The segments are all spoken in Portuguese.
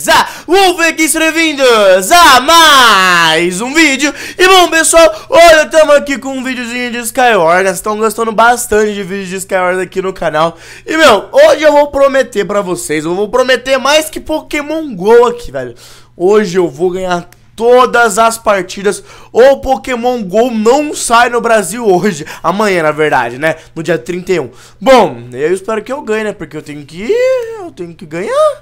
beleza? aqui, sejam bem-vindos a mais um vídeo E bom, pessoal, hoje estamos aqui com um videozinho de Skywars Estão gostando bastante de vídeos de Skywars aqui no canal E, meu, hoje eu vou prometer pra vocês Eu vou prometer mais que Pokémon GO aqui, velho Hoje eu vou ganhar todas as partidas. O Pokémon GO não sai no Brasil hoje. Amanhã, na verdade, né? No dia 31. Bom, eu espero que eu ganhe, né? Porque eu tenho que... Eu tenho que ganhar.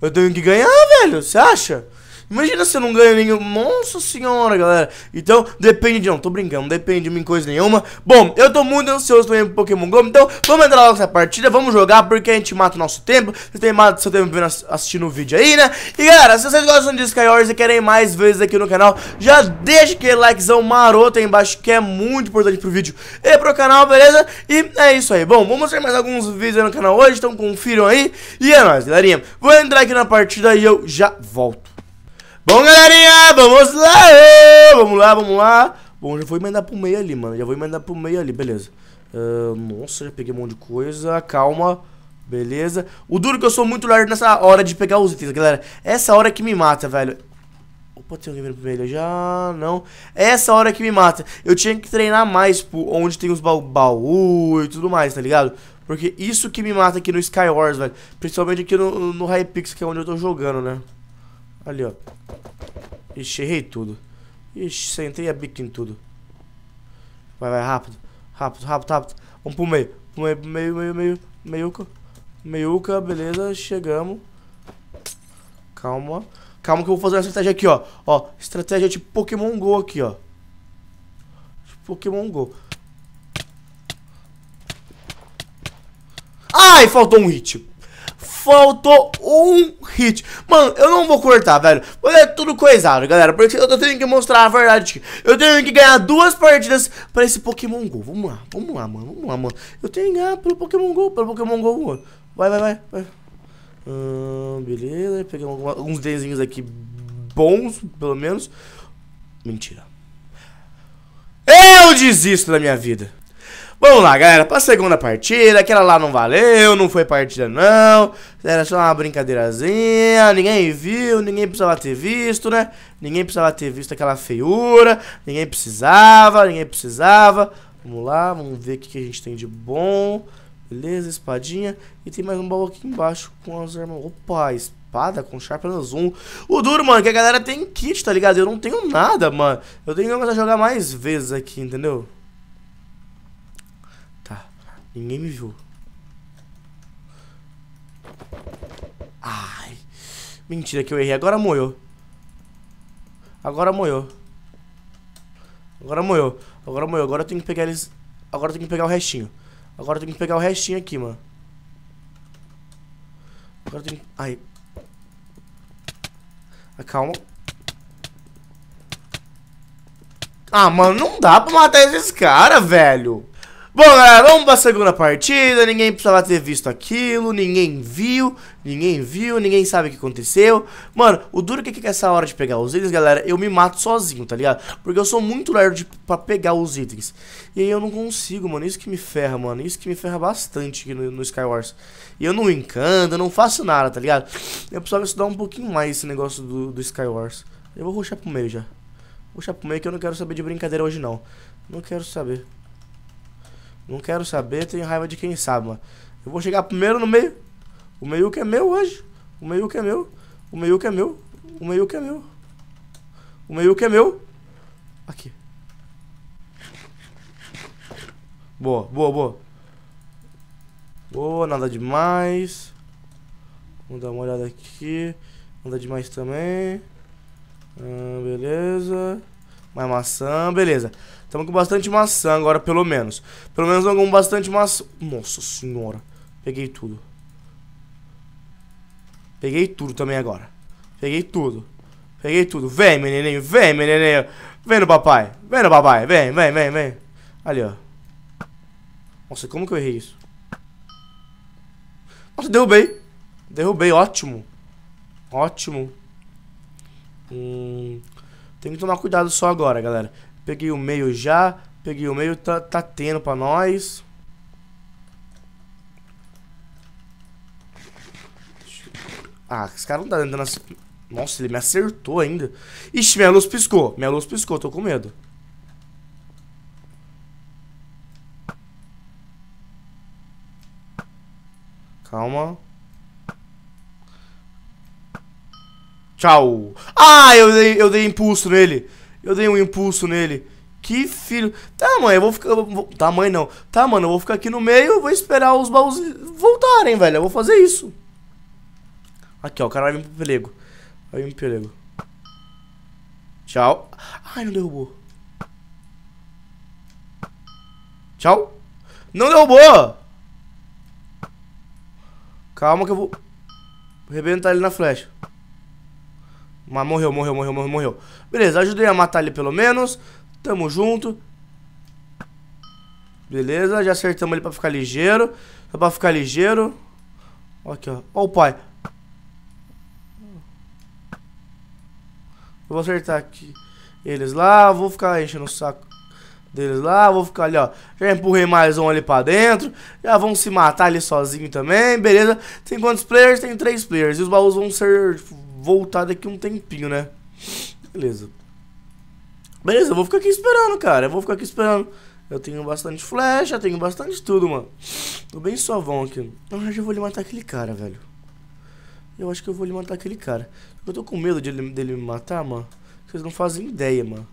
Eu tenho que ganhar, velho. Você acha? Imagina se eu não ganho nenhum. Nossa senhora, galera. Então, depende de. Não, tô brincando, depende de mim coisa nenhuma. Bom, eu tô muito ansioso pra ir Pokémon GO. Então, vamos entrar logo nessa partida. Vamos jogar porque a gente mata o nosso tempo. Você tem matado seu tempo assistindo o vídeo aí, né? E galera, se vocês gostam de Skywars e querem mais vezes aqui no canal, já deixa aquele likezão maroto aí embaixo que é muito importante pro vídeo e pro canal, beleza? E é isso aí. Bom, vou mostrar mais alguns vídeos aí no canal hoje. Então, confiram aí. E é nóis, galerinha. Vou entrar aqui na partida e eu já volto. Bom, galerinha, vamos lá! Vamos lá, vamos lá. Bom, já vou emendar pro meio ali, mano. Já vou emendar pro meio ali, beleza. Uh, nossa, já peguei um monte de coisa. Calma. Beleza. O duro é que eu sou muito lerdo nessa hora de pegar os itens, galera. Essa hora é que me mata, velho. Opa, tem alguém vindo pro meio já. Não. Essa hora é que me mata. Eu tinha que treinar mais por onde tem os ba baú e tudo mais, tá ligado? Porque isso que me mata aqui no Skywars, velho. Principalmente aqui no, no Hypixel, que é onde eu tô jogando, né? Ali, ó. Ixi, errei tudo. Ixi, sentei a bica em tudo. Vai, vai, rápido. Rápido, rápido, rápido. Vamos pro meio. Pro meio, meio, meio, meio. Meiuca. Meiuca, beleza. Chegamos. Calma. Calma que eu vou fazer uma estratégia aqui, ó. Ó, estratégia de Pokémon GO aqui, ó. De Pokémon GO. Ai, faltou um hit. Faltou um hit. Mano, eu não vou cortar, velho. Vou é tudo coisado, galera. Porque eu tenho que mostrar a verdade. Eu tenho que ganhar duas partidas pra esse Pokémon GO. Vamos lá, vamos lá, mano. Vamos lá, mano. Eu tenho que ganhar pelo Pokémon GO, pelo Pokémon GO. Mano. Vai, vai, vai, vai. Hum, beleza. Peguei alguns desenhos aqui bons, pelo menos. Mentira. Eu desisto da minha vida. Vamos lá, galera, pra segunda partida, aquela lá não valeu, não foi partida não, era só uma brincadeirazinha, ninguém viu, ninguém precisava ter visto, né? Ninguém precisava ter visto aquela feiura, ninguém precisava, ninguém precisava. Vamos lá, vamos ver o que a gente tem de bom, beleza, espadinha, e tem mais um baú aqui embaixo com as armas, opa, espada com com Sharpness 1. O duro, mano, é que a galera tem kit, tá ligado? Eu não tenho nada, mano. Eu tenho que começar a jogar mais vezes aqui, entendeu? Ninguém me viu. Ai. Mentira que eu errei. Agora moeu. Agora moeu. Agora moeu. Agora moeu. Agora eu tenho que pegar eles... Agora eu tenho que pegar o restinho. Agora eu tenho que pegar o restinho aqui, mano. Agora eu tenho que... Ai. Calma. Ah, mano, não dá pra matar esses caras, velho. Bom, galera, vamos pra segunda partida. Ninguém precisava ter visto aquilo, ninguém viu, ninguém viu, ninguém sabe o que aconteceu. Mano, o duro que é que essa hora de pegar os itens, galera, eu me mato sozinho, tá ligado? Porque eu sou muito lerdo pra pegar os itens. E aí eu não consigo, mano. Isso que me ferra, mano. Isso que me ferra bastante aqui no, no Skywars. E eu não encanto, eu não faço nada, tá ligado? Eu precisava estudar um pouquinho mais esse negócio do, do Skywars. Eu vou ruxar pro meio já. Vou ruxar pro meio que eu não quero saber de brincadeira hoje, não. Não quero saber. Não quero saber, tenho raiva de quem sabe, mano. Eu vou chegar primeiro no meio. O meio que é meu hoje. O meio que é meu. O meio que é meu. O meio que é meu. O meio que é meu. Aqui. Boa, boa, boa. Boa, nada demais. Vamos dar uma olhada aqui. Nada demais também. Ah, beleza. Mais maçã, beleza. Estamos com bastante maçã agora, pelo menos. Pelo menos estamos com bastante maçã. Nossa senhora. Peguei tudo. Peguei tudo também agora. Peguei tudo. Peguei tudo. Vem, menininho. Vem, menininho. Vem no papai. Vem no papai. Vem, vem, vem, vem. Ali, ó. Nossa, como que eu errei isso? Nossa, derrubei. Derrubei. Ótimo. Ótimo. Hum... Tem que tomar cuidado só agora, galera. Peguei o meio já. Peguei o meio, tá, tá tendo pra nós. Ah, esse cara não tá dando nas... Assim. Nossa, ele me acertou ainda. Ixi, minha luz piscou. Minha luz piscou, tô com medo. Calma. Tchau. Ah, eu dei, eu dei impulso nele. Eu dei um impulso nele. Que filho. Tá, mãe, eu vou ficar. Eu vou... Tá, mãe, não. Tá, mano, eu vou ficar aqui no meio e vou esperar os baús voltarem, velho. Eu vou fazer isso. Aqui, ó. O cara vai vir pro pelego. Vai vir pro pelego. Tchau. Ai, não derrubou. Tchau. Não derrubou! Calma que eu vou. arrebentar ele na flecha. Mas morreu, morreu, morreu, morreu, morreu. Beleza, ajudei a matar ele pelo menos. Tamo junto. Beleza, já acertamos ele pra ficar ligeiro. Só pra ficar ligeiro. Aqui, ó. Ó o pai. Eu vou acertar aqui. Eles lá, vou ficar enchendo o saco deles lá, vou ficar ali, ó. Já empurrei mais um ali pra dentro. Já vão se matar ali sozinho também, beleza? Tem quantos players? Tem três players. E os baús vão ser, tipo, voltar daqui um tempinho, né? Beleza. Beleza, eu vou ficar aqui esperando, cara. Eu vou ficar aqui esperando. Eu tenho bastante flecha, tenho bastante tudo, mano. Tô bem suavão aqui. Na então, que eu vou lhe matar aquele cara, velho. Eu acho que eu vou lhe matar aquele cara. Eu tô com medo dele dele me matar, mano. Vocês não fazem ideia, mano.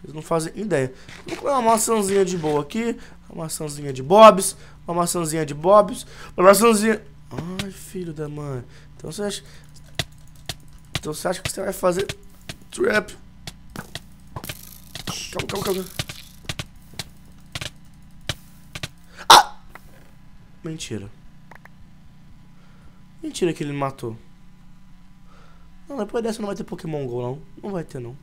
Vocês não fazem ideia. Vou comer uma maçãzinha de boa aqui. Uma maçãzinha de bobs. Uma maçãzinha de bobs. Uma maçãzinha... Ai, filho da mãe. Então você acha... Então você acha que você vai fazer trap? Calma, calma, calma. Ah! Mentira. Mentira que ele me matou. Não, depois dessa não vai ter Pokémon GO, não. Não vai ter, não.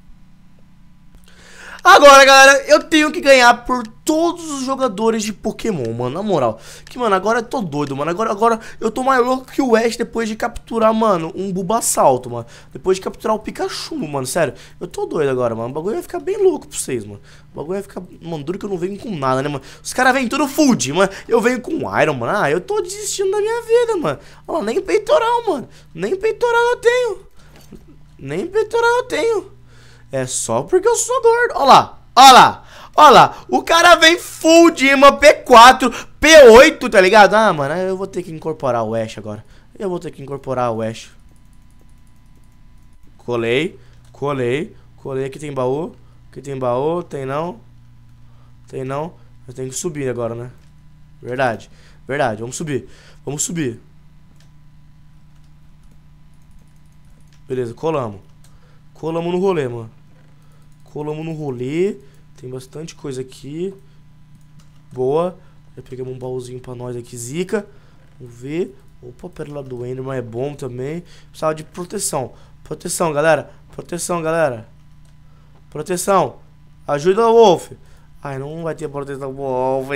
Agora, galera, eu tenho que ganhar por todos os jogadores de Pokémon, mano, na moral. Que, mano, agora eu tô doido, mano. Agora, agora eu tô mais louco que o Ash depois de capturar, mano, um bubasalto mano. Depois de capturar o Pikachu, mano, sério. Eu tô doido agora, mano. O bagulho vai ficar bem louco pra vocês, mano. O bagulho vai ficar... Mano, duro que eu não venho com nada, né, mano. Os caras vêm tudo food mano. Eu venho com Iron, mano. Ah, eu tô desistindo da minha vida, mano. Olha lá, nem peitoral, mano. Nem peitoral eu tenho. Nem peitoral eu tenho. É só porque eu sou gordo. Olha lá, olha lá, olha lá. O cara vem full de imã P4, P8, tá ligado? Ah, mano, eu vou ter que incorporar o Ash agora. Eu vou ter que incorporar o Ash. Colei, colei, colei. Aqui tem baú, aqui tem baú, tem não. Tem não. Eu tenho que subir agora, né? Verdade, verdade. Vamos subir, vamos subir. Beleza, colamos. Colamos no rolê, mano. Colamos no rolê. Tem bastante coisa aqui. Boa. Já pegamos um baúzinho pra nós aqui, zica. Vamos ver. Opa, pérola do Enderman é bom também. Precisava de proteção. Proteção, galera. Proteção, galera. Proteção. Ajuda o Wolf. Ai, não vai ter proteção, Wolf.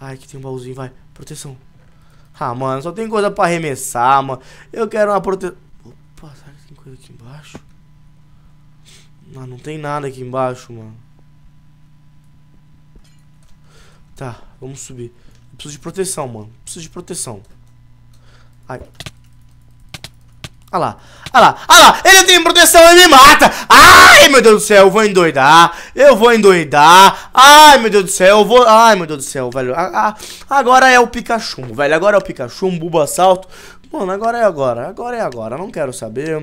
Ai, que tem um baúzinho, vai. Proteção. Ah, mano, só tem coisa pra arremessar, mano. Eu quero uma proteção. Opa, será que tem coisa aqui embaixo? Ah, não tem nada aqui embaixo, mano. Tá, vamos subir. Eu preciso de proteção, mano. Eu preciso de proteção. Ai. Ah lá, Olha ah lá, Olha ah lá, ele tem proteção, ele me mata Ai, meu Deus do céu, eu vou endoidar Eu vou endoidar Ai, meu Deus do céu, eu vou... Ai, meu Deus do céu, velho Agora é o Pikachu, velho Agora é o Pikachu, um bubo Mano, agora é agora, agora é agora Não quero saber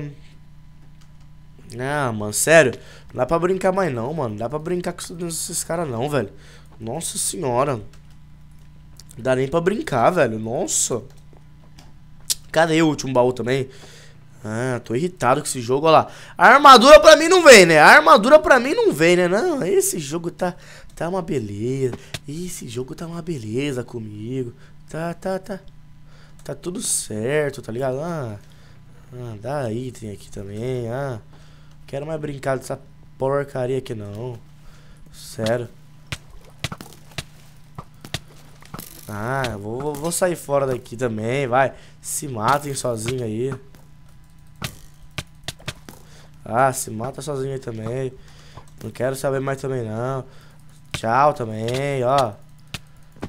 ah, mano, sério. Não dá pra brincar mais não, mano. Não dá pra brincar com esses caras não, velho. Nossa senhora. Não dá nem pra brincar, velho. Nossa. Cadê o último baú também? Ah, tô irritado com esse jogo, ó lá. A armadura pra mim não vem, né? A armadura pra mim não vem, né? Não, esse jogo tá, tá uma beleza. Esse jogo tá uma beleza comigo. Tá, tá, tá. Tá tudo certo, tá ligado? Ah, ah dá item aqui também, ah. Quero mais brincar dessa porcaria aqui não. Sério. Ah, vou, vou sair fora daqui também, vai. Se matem sozinho aí. Ah, se mata sozinho aí também. Não quero saber mais também não. Tchau também, ó.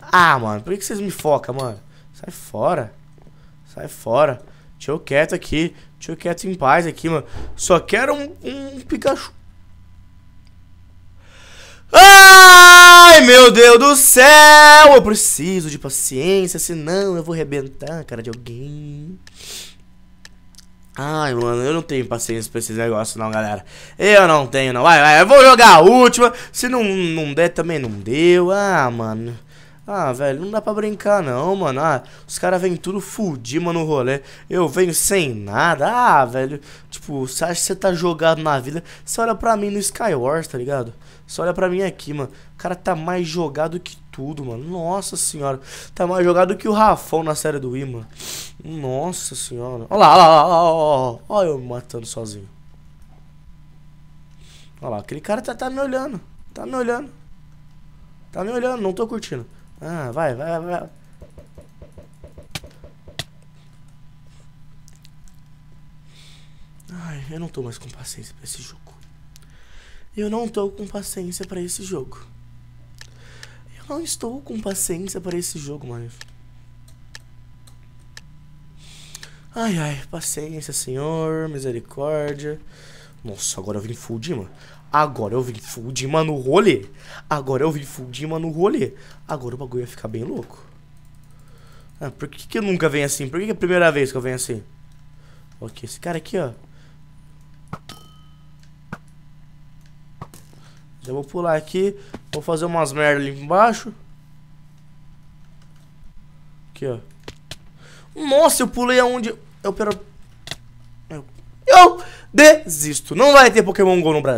Ah, mano, por que vocês me focam, mano? Sai fora. Sai fora. Deixa eu quieto aqui. Deixa eu quieto em paz aqui, mano. Só quero um, um Pikachu. Ai, meu Deus do céu! Eu preciso de paciência, senão eu vou arrebentar a cara de alguém. Ai, mano, eu não tenho paciência pra esses negócios não, galera. Eu não tenho, não. Vai, vai, eu vou jogar a última. Se não, não der, também não deu. Ah, mano. Ah, velho, não dá pra brincar não, mano. Ah, os caras vêm tudo fudir, mano, no rolê. Eu venho sem nada. Ah, velho, tipo, você acha que você tá jogado na vida? Você olha pra mim no Skywars, tá ligado? Você olha pra mim aqui, mano. O cara tá mais jogado que tudo, mano. Nossa senhora. Tá mais jogado que o Rafão na série do I, mano. Nossa senhora. Olha lá, olha lá, olha lá. Olha eu me matando sozinho. Olha lá, aquele cara tá, tá me olhando. Tá me olhando. Tá me olhando, não tô curtindo. Ah, vai, vai, vai. Ai, eu não tô mais com paciência pra esse jogo. Eu não tô com paciência pra esse jogo. Eu não estou com paciência pra esse jogo, mano. Ai, ai, paciência, senhor, misericórdia. Nossa, agora eu vim full mano. Agora eu vi Full Dima no rolê. Agora eu vi Full Dima no rolê. Agora o bagulho ia ficar bem louco. Ah, por que, que eu nunca venho assim? Por que, que é a primeira vez que eu venho assim? Ok, esse cara aqui, ó. eu vou pular aqui. Vou fazer umas merda ali embaixo. Aqui, ó. Nossa, eu pulei aonde... É eu, pera... Eu desisto. Não vai ter Pokémon GO no Brasil.